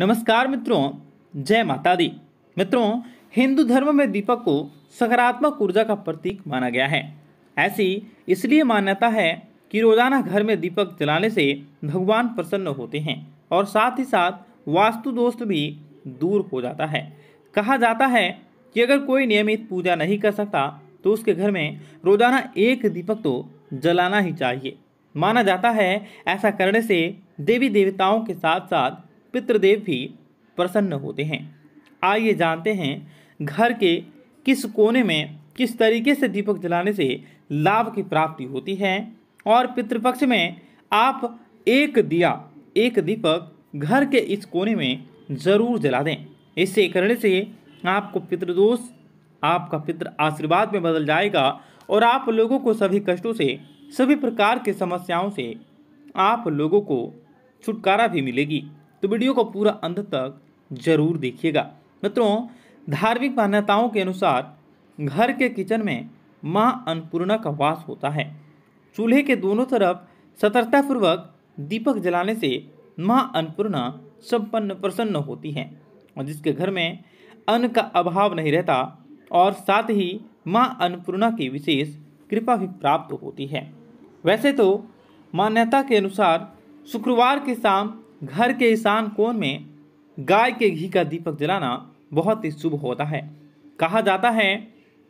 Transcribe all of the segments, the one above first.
नमस्कार मित्रों जय माता दी मित्रों हिंदू धर्म में दीपक को सकारात्मक ऊर्जा का प्रतीक माना गया है ऐसी इसलिए मान्यता है कि रोजाना घर में दीपक जलाने से भगवान प्रसन्न होते हैं और साथ ही साथ वास्तु दोस्त भी दूर हो जाता है कहा जाता है कि अगर कोई नियमित पूजा नहीं कर सकता तो उसके घर में रोजाना एक दीपक तो जलाना ही चाहिए माना जाता है ऐसा करने से देवी देवताओं के साथ साथ पितृदेव भी प्रसन्न होते हैं आइए जानते हैं घर के किस कोने में किस तरीके से दीपक जलाने से लाभ की प्राप्ति होती है और पितृपक्ष में आप एक दिया एक दीपक घर के इस कोने में ज़रूर जला दें इससे करने से आपको पितृदोष आपका पितृ आशीर्वाद में बदल जाएगा और आप लोगों को सभी कष्टों से सभी प्रकार के समस्याओं से आप लोगों को छुटकारा भी मिलेगी तो वीडियो को पूरा अंत तक जरूर देखिएगा मित्रों धार्मिक मान्यताओं के अनुसार घर के किचन में माँ अन्नपूर्णा का वास होता है चूल्हे के दोनों तरफ सतर्कतापूर्वक दीपक जलाने से माँ अन्नपूर्णा संपन्न प्रसन्न होती है और जिसके घर में अन्न का अभाव नहीं रहता और साथ ही माँ अन्नपूर्णा की विशेष कृपा भी प्राप्त होती है वैसे तो मान्यता के अनुसार शुक्रवार की शाम घर के ईशान कोण में गाय के घी का दीपक जलाना बहुत ही शुभ होता है कहा जाता है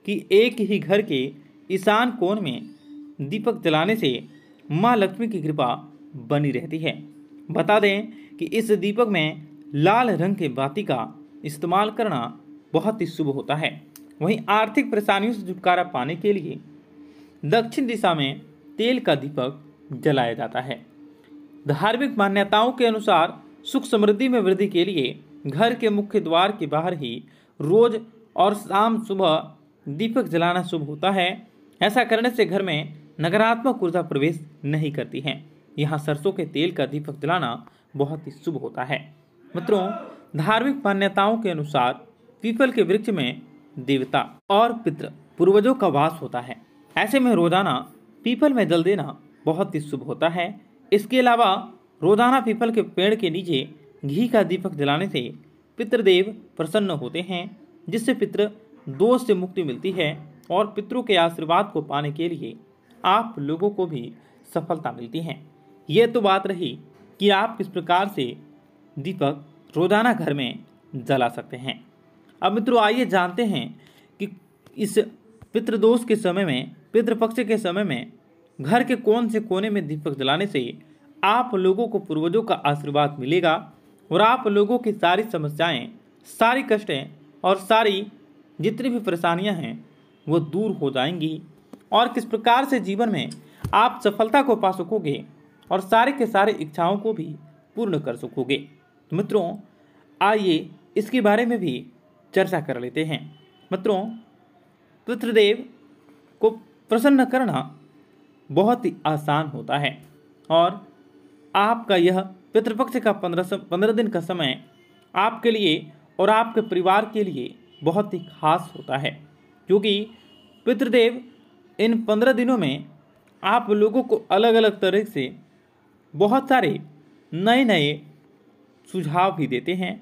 कि एक ही घर के ईशान कोण में दीपक जलाने से माँ लक्ष्मी की कृपा बनी रहती है बता दें कि इस दीपक में लाल रंग के बाती का इस्तेमाल करना बहुत ही शुभ होता है वहीं आर्थिक परेशानियों से छुटकारा पाने के लिए दक्षिण दिशा में तेल का दीपक जलाया जाता है धार्मिक मान्यताओं के अनुसार सुख समृद्धि में वृद्धि के लिए घर के मुख्य द्वार के बाहर ही रोज और शाम सुबह दीपक जलाना शुभ होता है ऐसा करने से घर में नकारात्मक ऊर्जा प्रवेश नहीं करती है यहाँ सरसों के तेल का दीपक जलाना बहुत ही शुभ होता है मित्रों धार्मिक मान्यताओं के अनुसार पीपल के वृक्ष में देवता और पितृ पूर्वजों का वास होता है ऐसे में रोजाना पीपल में जल देना बहुत ही शुभ होता है इसके अलावा रोजाना पीपल के पेड़ के नीचे घी का दीपक जलाने से पितृदेव प्रसन्न होते हैं जिससे पितृ दोष से मुक्ति मिलती है और पितरों के आशीर्वाद को पाने के लिए आप लोगों को भी सफलता मिलती है यह तो बात रही कि आप किस प्रकार से दीपक रोजाना घर में जला सकते हैं अब मित्रों आइए जानते हैं कि इस पितृदोष के समय में पितृपक्ष के समय में घर के कौन से कोने में दीपक जलाने से आप लोगों को पूर्वजों का आशीर्वाद मिलेगा और आप लोगों की सारी समस्याएं, सारी कष्टें और सारी जितनी भी परेशानियां हैं वो दूर हो जाएंगी और किस प्रकार से जीवन में आप सफलता को पा सकोगे और सारे के सारे इच्छाओं को भी पूर्ण कर सकोगे तो मित्रों आइए इसके बारे में भी चर्चा कर लेते हैं मित्रों पितृदेव को प्रसन्न करना बहुत ही आसान होता है और आपका यह पितृपक्ष का पंद्रह पंद्रह दिन का समय आपके लिए और आपके परिवार के लिए बहुत ही खास होता है क्योंकि पितृदेव इन पंद्रह दिनों में आप लोगों को अलग अलग तरह से बहुत सारे नए नए सुझाव भी देते हैं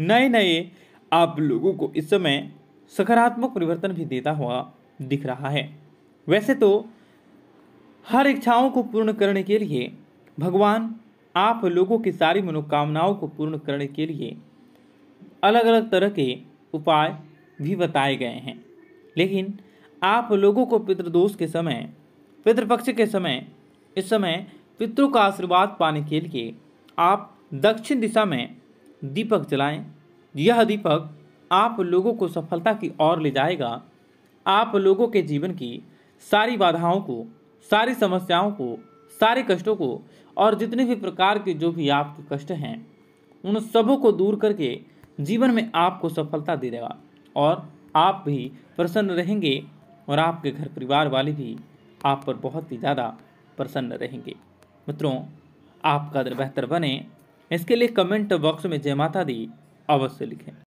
नए नए आप लोगों को इस समय सकारात्मक परिवर्तन भी देता हुआ दिख रहा है वैसे तो हर इच्छाओं को पूर्ण करने के लिए भगवान आप लोगों की सारी मनोकामनाओं को पूर्ण करने के लिए अलग अलग तरह के उपाय भी बताए गए हैं लेकिन आप लोगों को पितृदोष के समय पितृपक्ष के समय इस समय पितरों का आशीर्वाद पाने के लिए आप दक्षिण दिशा में दीपक जलाएं यह दीपक आप लोगों को सफलता की ओर ले जाएगा आप लोगों के जीवन की सारी बाधाओं को सारी समस्याओं को सारे कष्टों को और जितने भी प्रकार के जो भी आपके कष्ट हैं उन सबों को दूर करके जीवन में आपको सफलता दे देगा और आप भी प्रसन्न रहेंगे और आपके घर परिवार वाले भी आप पर बहुत ही ज़्यादा प्रसन्न रहेंगे मित्रों आपका दिन बेहतर बने इसके लिए कमेंट बॉक्स में जय माता दी अवश्य लिखें